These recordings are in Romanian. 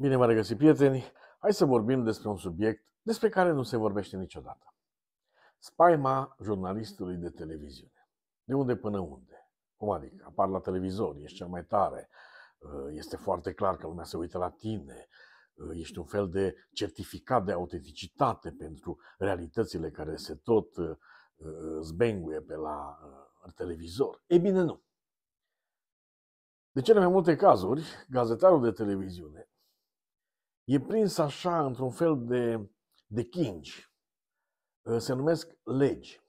Bine v-am regăsit, prieteni! Hai să vorbim despre un subiect despre care nu se vorbește niciodată. Spaima jurnalistului de televiziune. De unde până unde? Cum adică? Apar la televizor, ești cel mai tare, uh, este foarte clar că lumea se uită la tine, uh, ești un fel de certificat de autenticitate pentru realitățile care se tot uh, zbenguie pe la televizor. E bine, nu. De cele mai multe cazuri, gazetarul de televiziune e prins așa într-un fel de, de chingi. Ă, se numesc legi.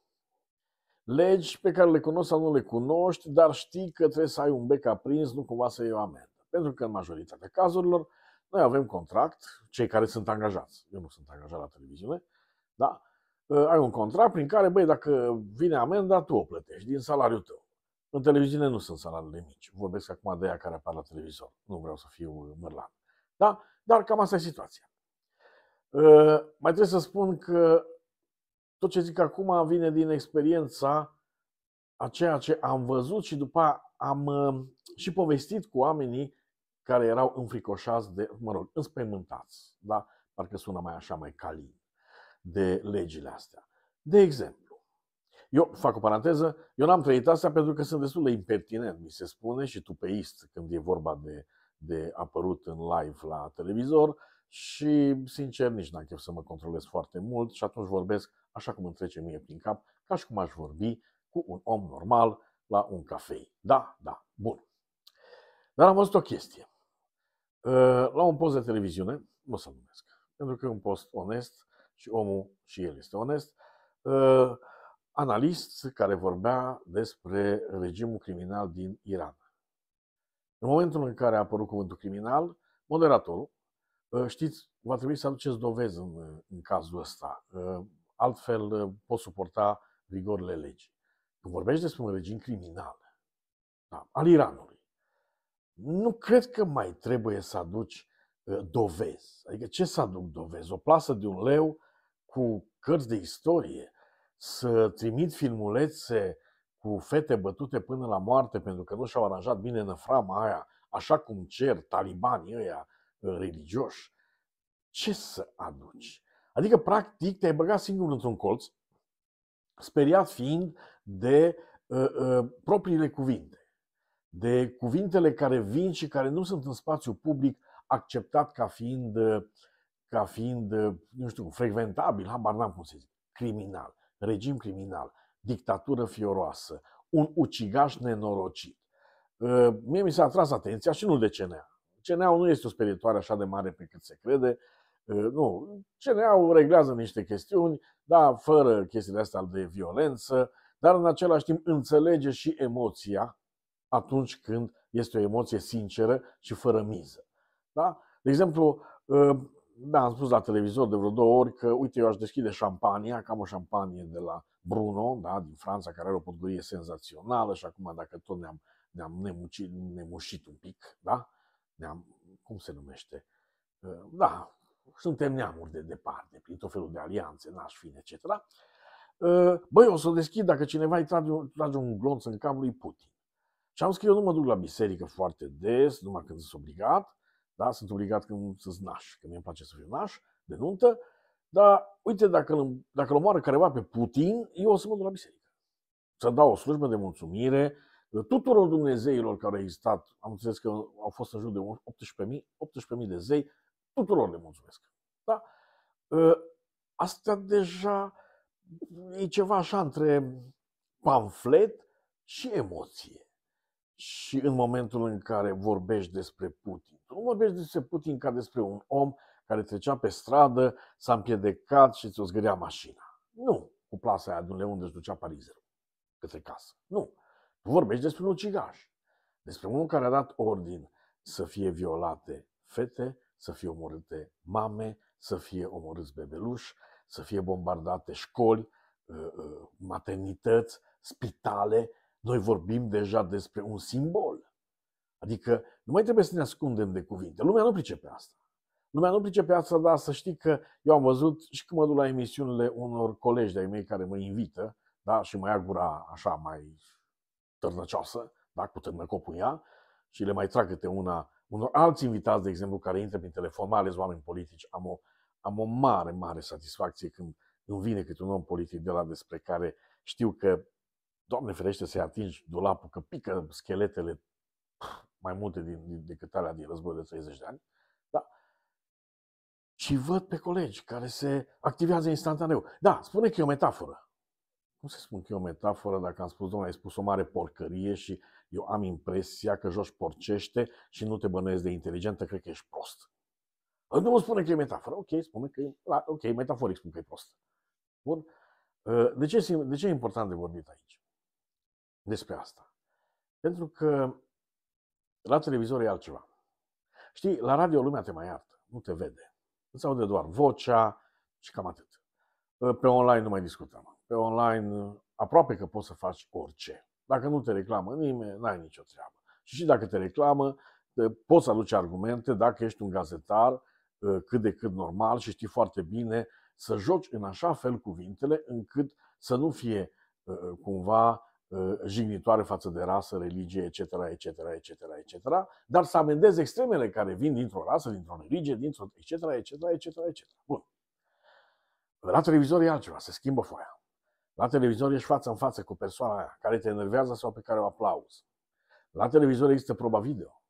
Legi pe care le cunoști sau nu le cunoști, dar știi că trebuie să ai un bec aprins, nu cumva să iei o amendă. Pentru că în majoritatea cazurilor noi avem contract, cei care sunt angajați. Eu nu sunt angajat la televiziune, da? Ă, ai un contract prin care, băi, dacă vine amenda, tu o plătești din salariul tău. În televiziune nu sunt salariile mici. Vorbesc acum de ea care apar la televizor. Nu vreau să fiu mărlan. Da? Dar cam asta e situația. Ă, mai trebuie să spun că tot ce zic acum vine din experiența a ceea ce am văzut și după am ă, și povestit cu oamenii care erau înfricoșați de, mă rog, înspăimântați, da? Parcă sună mai așa, mai calin, de legile astea. De exemplu, eu fac o paranteză, eu n-am trăit asta pentru că sunt destul de impertinent, mi se spune, și tupeist când e vorba de de apărut în live la televizor și, sincer, nici n-am chef să mă controlez foarte mult și atunci vorbesc așa cum îmi trece mie prin cap, ca și cum aș vorbi cu un om normal la un cafei. Da, da, bun. Dar am văzut o chestie. Ă, la un post de televiziune, nu o să numesc, pentru că e un post onest și omul și el este onest, ă, analist care vorbea despre regimul criminal din Iran. În momentul în care a apărut cuvântul criminal, moderatorul, uh, știți, va trebui să aduceți dovezi în, uh, în cazul ăsta. Uh, altfel pot suporta rigorile legii. Când vorbești despre un regim criminal, da, al Iranului, nu cred că mai trebuie să aduci dovezi. Adică ce să aduc dovezi? O plasă de un leu cu cărți de istorie, să trimit filmulețe cu fete bătute până la moarte pentru că nu și-au aranjat bine năframa aia, așa cum cer talibanii ăia uh, religioși, ce să aduci? Adică, practic, te-ai băgat singur într-un colț, speriat fiind de uh, uh, propriile cuvinte, de cuvintele care vin și care nu sunt în spațiu public acceptat ca fiind, uh, ca fiind uh, nu știu, frecventabil, habar n-am cum să zic, criminal, regim criminal dictatură fioroasă, un ucigaș nenorocit. Ă, mie mi s-a atras atenția și nu de CNA. CNA nu este o sperietoare așa de mare pe cât se crede. Ă, nu, CNA reglează niște chestiuni, dar fără chestiile astea de violență, dar în același timp înțelege și emoția atunci când este o emoție sinceră și fără miză. Da? De exemplu, ă, da, am spus la televizor de vreo două ori că, uite, eu aș deschide șampania, cam o șampanie de la Bruno, da, din Franța, care are o podgorie senzațională și acum dacă tot ne-am, ne-am nemucit, nemușit un pic, da? Ne-am, cum se numește? Ă, da, suntem neamuri de departe, prin tot felul de alianțe, n-aș fi, etc. Ă, băi, o să deschid dacă cineva îi trage, trage un glonț în cap lui Putin. Și am scris, eu nu mă duc la biserică foarte des, numai când sunt obligat, da? sunt obligat când sunt naș, când mi-e place să fiu naș, de nuntă, dar, uite, dacă îl, dacă îl omoară careva pe Putin, eu o să mă duc la biserică. Să dau o slujbă de mulțumire tuturor dumnezeilor care au existat. Am înțeles că au fost în jur de 18.000, 18.000 de zei. Tuturor le mulțumesc. Da? Ă, Asta deja e ceva așa între pamflet și emoție. Și în momentul în care vorbești despre Putin, tu nu vorbești despre Putin ca despre un om uh, care trecea pe stradă, s-a împiedecat și ți-o zgârea mașina. Nu cu plasa aia de unde își ducea parizerul, către casă. Nu. Tu vorbești despre un ucigaș, despre unul care a dat ordin să fie violate fete, să fie omorâte mame, să fie omorâți bebeluși, să fie bombardate școli, uh, uh, maternități, spitale. Noi vorbim deja despre un simbol. Adică nu mai trebuie să ne ascundem de cuvinte. Lumea nu pricepe asta. Lumea nu pricepea să da, să știi că eu am văzut și când mă duc la emisiunile unor colegi de-ai mei care mă invită, da, și mă ia gura așa mai târnăcioasă, da, cu târnăcopul în ea, și le mai trag câte una unor alți invitați, de exemplu, care intră prin telefon, mai ales oameni politici. Am o, am o mare, mare satisfacție când îmi vine câte un om politic de la despre care știu că, Doamne ferește să-i atingi dulapul, că pică scheletele mai multe din, din, decât alea din războiul de 30 de ani și văd pe colegi care se activează instantaneu. Da, spune că e o metaforă. Nu se spun că e o metaforă dacă am spus, domnule, ai spus o mare porcărie și eu am impresia că joci porcește și nu te bănuiesc de inteligentă, cred că ești prost. Nu spune că e metaforă. Ok, spune că e, la, ok, metaforic spun că e prost. Bun. Ă, de ce, de ce e important de vorbit aici? Despre asta. Pentru că la televizor e altceva. Știi, la radio lumea te mai iartă, nu te vede. Îți aude doar vocea și cam atât. Ă, pe online nu mai discutăm. Pe online aproape că poți să faci orice. Dacă nu te reclamă nimeni, n-ai nicio treabă. Și și dacă te reclamă, poți să aduci argumente dacă ești un gazetar ă, cât de cât normal și știi foarte bine să joci în așa fel cuvintele încât să nu fie ă, cumva Uh, jignitoare față de rasă, religie, etc., etc., etc., etc., dar să amendez extremele care vin dintr-o rasă, dintr-o religie, dintr-o etc., etc., etc., etc. Bun. La televizor e altceva, se schimbă foaia. La televizor ești față în față cu persoana aia care te enervează sau pe care o aplauzi. La televizor există proba video.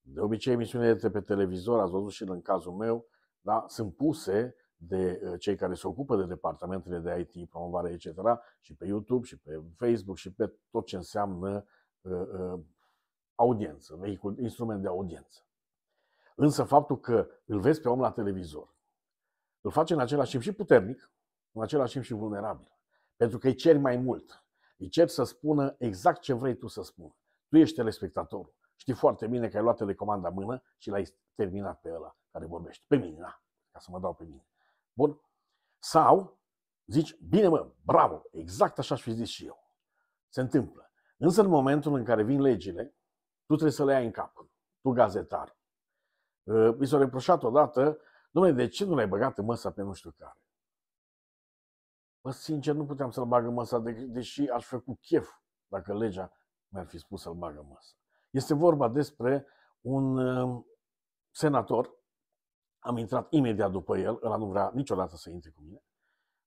De obicei, emisiunile de pe televizor, ați văzut și în cazul meu, da, sunt puse de uh, cei care se ocupă de departamentele de IT, promovare, etc., și pe YouTube, și pe Facebook, și pe tot ce înseamnă uh, uh, audiență, vehicul, instrument de audiență. Însă faptul că îl vezi pe om la televizor, îl face în același timp și puternic, în același timp și vulnerabil. Pentru că îi ceri mai mult. Îi ceri să spună exact ce vrei tu să spună. Tu ești telespectatorul. Știi foarte bine că ai luat telecomanda în mână și l-ai terminat pe ăla care vorbește. Pe mine, da, ca să mă dau pe mine. Bun? Sau zici, bine mă, bravo, exact așa aș fi zis și eu. Se întâmplă. Însă în momentul în care vin legile, tu trebuie să le ai în cap, tu gazetar. Uh, mi s-a reproșat odată, domnule, de ce nu l-ai băgat în măsa pe nu știu care? Bă, sincer, nu puteam să-l bag în măsa, de- deși aș fi cu chef dacă legea mi-ar fi spus să-l bag în măsa. Este vorba despre un uh, senator am intrat imediat după el, ăla nu vrea niciodată să intre cu mine,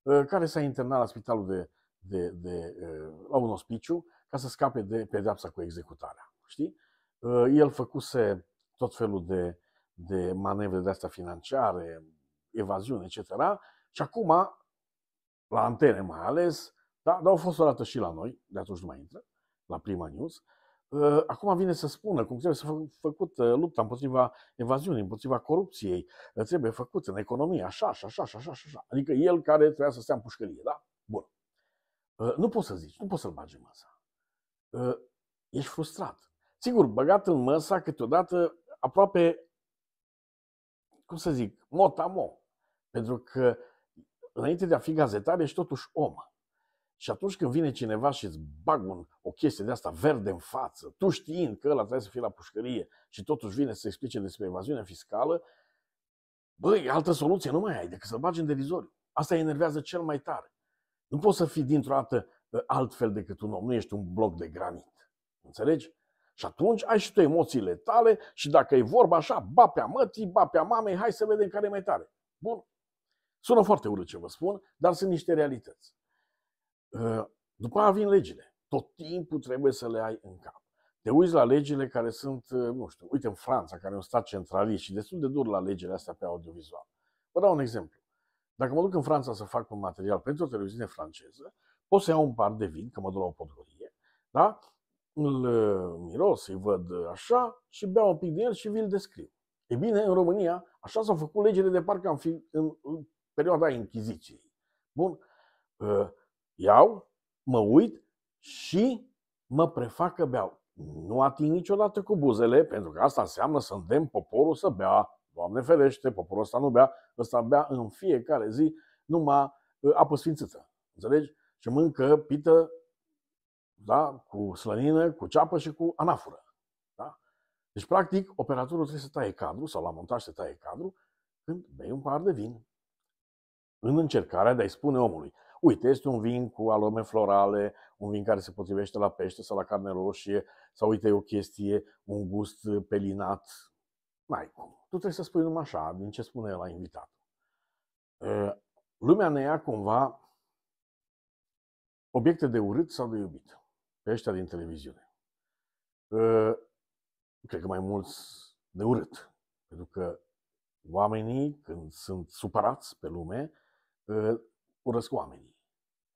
ă, care s-a internat la spitalul de, de, de, ă, la un ospiciu ca să scape de pedeapsa cu executarea. Știi? Ă, el făcuse tot felul de, de manevre de astea financiare, evaziune, etc. Și acum, la antene mai ales, da, dar au fost o dată și la noi, de atunci nu mai intră, la prima news, Ă, acum vine să spună cum trebuie să fă, făcut ă, lupta împotriva evaziunii, împotriva corupției, ă, trebuie făcut în economie, așa, așa, așa, așa, așa. Adică el care trebuia să stea în pușcărie, da? Bun. Nu poți să zici, nu poți să-l bagi în măsa. Ești frustrat. Sigur, băgat în măsa câteodată aproape, cum să zic, motamo. Pentru că înainte de a fi gazetar ești totuși om. Și atunci când vine cineva și îți bag un, o chestie de asta verde în față, tu știind că ăla trebuie să fie la pușcărie și totuși vine să explice despre evaziunea fiscală, băi, altă soluție nu mai ai decât să-l bagi în derizoriu. Asta îi enervează cel mai tare. Nu poți să fii dintr-o dată ă, altfel decât un om, nu ești un bloc de granit. Înțelegi? Și atunci ai și tu emoțiile tale și dacă e vorba așa, ba pe-a mătii, ba pe-a mamei, hai să vedem care e mai tare. Bun. Sună foarte urât ce vă spun, dar sunt niște realități. Ă, după aia vin legile. Tot timpul trebuie să le ai în cap. Te uiți la legile care sunt, ă, nu știu, uite în Franța, care e un stat centralist și destul de dur la legile astea pe audiovizual. Vă dau un exemplu. Dacă mă duc în Franța să fac un material pentru o televiziune franceză, pot să iau un par de vin, că mă duc la o podgorie, da? îl ă, miros, îi văd așa și beau un pic din el și vi-l descriu. E bine, în România, așa s-au făcut legile de parcă am fi în, în perioada Inchiziției. Bun? Iau, mă uit și mă prefac că beau. Nu ating niciodată cu buzele, pentru că asta înseamnă să îndemn poporul să bea. Doamne ferește, poporul ăsta nu bea, ăsta bea în fiecare zi numai ă, apă sfințită. Înțelegi? Și mâncă pită da? cu slănină, cu ceapă și cu anafură. Da? Deci, practic, operatorul trebuie să taie cadru sau la montaj să taie cadru când bei un par de vin. În încercarea de a-i spune omului, Uite, este un vin cu arome florale, un vin care se potrivește la pește sau la carne roșie, sau uite, e o chestie, un gust pelinat. Mai, cum. Tu trebuie să spui numai așa, din ce spune la invitat. Ă, lumea ne ia cumva obiecte de urât sau de iubit pe ăștia din televiziune. Ă, cred că mai mulți de urât, pentru că oamenii, când sunt supărați pe lume, ă, urăsc oamenii.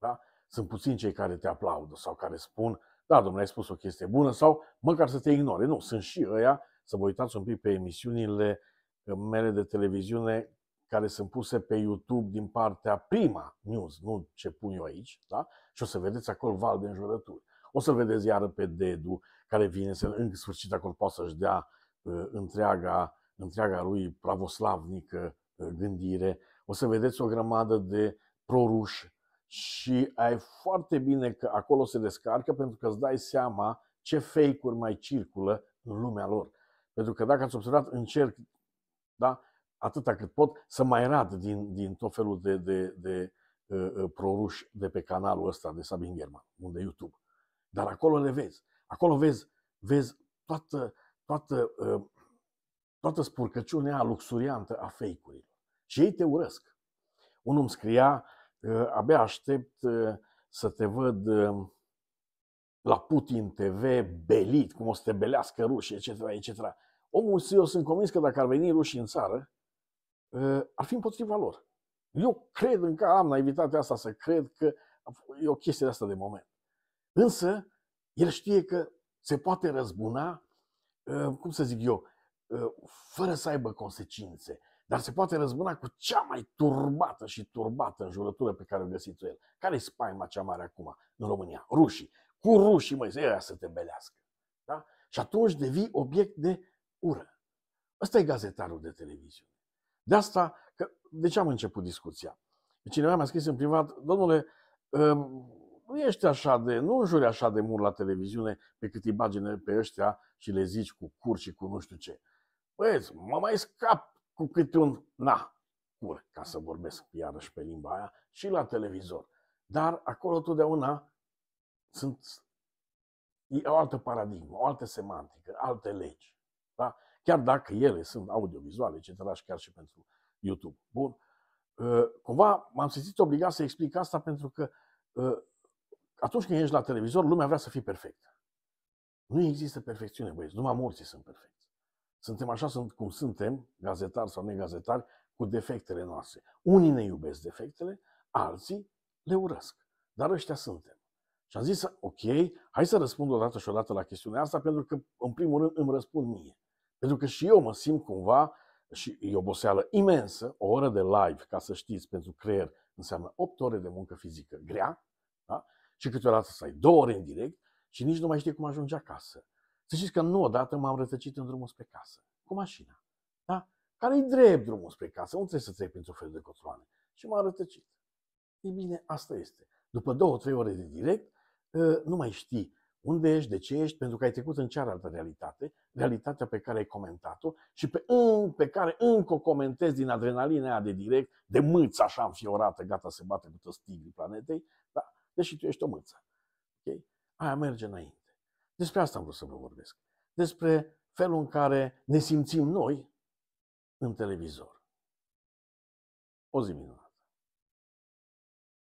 Da? Sunt puțini cei care te aplaudă sau care spun, da, domnule, ai spus o chestie bună sau măcar să te ignore. Nu, sunt și ăia, să vă uitați un pic pe emisiunile uh, mele de televiziune care sunt puse pe YouTube din partea prima news, nu ce pun eu aici, da? și o să vedeți acolo val de înjurături. O să vedeți iară pe Dedu, care vine să, în sfârșit acolo poate să-și dea uh, întreaga, întreaga lui pravoslavnică uh, gândire. O să vedeți o grămadă de proruși și ai foarte bine că acolo se descarcă pentru că îți dai seama ce fake-uri mai circulă în lumea lor. Pentru că dacă ați observat, încerc da, atâta cât pot să mai rad din, din tot felul de, de, de uh, uh proruși de pe canalul ăsta de Sabin German, unde YouTube. Dar acolo le vezi. Acolo vezi, vezi toată, toată, uh, toată spurcăciunea luxuriantă a fake-urilor. Și ei te urăsc. Unul îmi scria, Abia aștept uh, să te văd uh, la Putin TV belit, cum o să te belească rușii, etc., etc. Omul, eu sunt convins că dacă ar veni rușii în țară, uh, ar fi împotriva lor. Eu cred încă, am naivitatea asta să cred că e o chestie de asta de moment. Însă, el știe că se poate răzbuna, cum să zic eu, fără să aibă consecințe, dar se poate răzbuna cu cea mai turbată și turbată înjurătură pe care o găsiți el. care e spaima cea mare acum în România? Rușii. Cu rușii, măi, să să te belească. Da? Și atunci devii obiect de ură. Ăsta e gazetarul de televiziune. De asta, că, de ce am început discuția? Cineva mi-a scris în privat, domnule, um, nu ești așa de, nu înjuri așa de mult la televiziune pe cât îi pe ăștia și le zici cu cur și cu nu știu ce. Băieți, mă mai scap cu câte un na, cur, ca să vorbesc iarăși pe limba aia, și la televizor. Dar acolo totdeauna sunt e o altă paradigmă, o altă semantică, alte legi. Da? Chiar dacă ele sunt audiovizuale, etc., și chiar și pentru YouTube. Bun. Ă, cumva m-am simțit obligat să explic asta pentru că ă, atunci când ești la televizor, lumea vrea să fie perfectă. Nu există perfecțiune, băieți. Numai morții sunt perfecți. Suntem așa sunt cum suntem, gazetari sau negazetari, cu defectele noastre. Unii ne iubesc defectele, alții le urăsc. Dar ăștia suntem. Și am zis, ok, hai să răspund odată și odată la chestiunea asta, pentru că, în primul rând, îmi răspund mie. Pentru că și eu mă simt cumva, și e oboseală imensă, o oră de live, ca să știți, pentru creier înseamnă 8 ore de muncă fizică grea, da? și câteodată să ai 2 ore în direct și nici nu mai știi cum ajungi acasă. Să știți că nu odată m-am rătăcit în drumul spre casă, cu mașina, da? care e drept drumul spre casă, nu trebuie să trec printr-o fel de cotroane. Și m-am rătăcit. E bine, asta este. După două, trei ore de direct, ă, nu mai știi unde ești, de ce ești, pentru că ai trecut în cealaltă realitate, realitatea pe care ai comentat-o și pe, în, pe care încă o comentezi din adrenalina aia de direct, de mâță așa înfiorată, gata să bate cu toți tigrii planetei, da? deși tu ești o mâță. Okay? Aia merge înainte. Despre asta am vrut să vă vorbesc. Despre felul în care ne simțim noi în televizor. O zi minună.